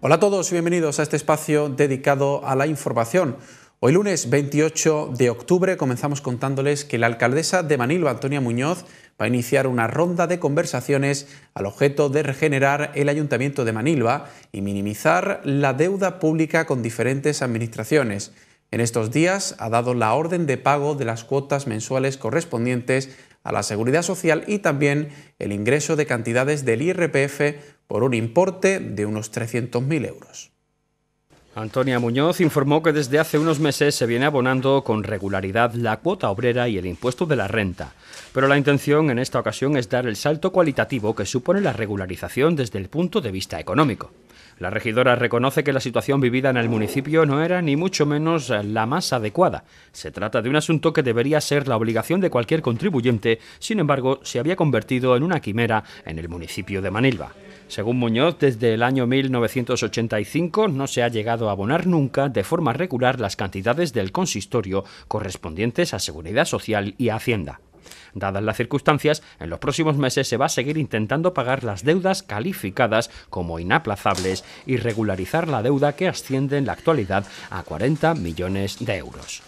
Hola a todos y bienvenidos a este espacio dedicado a la información. Hoy lunes 28 de octubre comenzamos contándoles que la alcaldesa de Manilva, Antonia Muñoz, va a iniciar una ronda de conversaciones al objeto de regenerar el ayuntamiento de Manilva y minimizar la deuda pública con diferentes administraciones. En estos días ha dado la orden de pago de las cuotas mensuales correspondientes a la seguridad social y también el ingreso de cantidades del IRPF por un importe de unos 300.000 euros. Antonia Muñoz informó que desde hace unos meses se viene abonando con regularidad la cuota obrera y el impuesto de la renta, pero la intención en esta ocasión es dar el salto cualitativo que supone la regularización desde el punto de vista económico. La regidora reconoce que la situación vivida en el municipio no era ni mucho menos la más adecuada. Se trata de un asunto que debería ser la obligación de cualquier contribuyente, sin embargo, se había convertido en una quimera en el municipio de Manilva. Según Muñoz, desde el año 1985 no se ha llegado a abonar nunca de forma regular las cantidades del consistorio correspondientes a Seguridad Social y Hacienda. Dadas las circunstancias, en los próximos meses se va a seguir intentando pagar las deudas calificadas como inaplazables y regularizar la deuda que asciende en la actualidad a 40 millones de euros.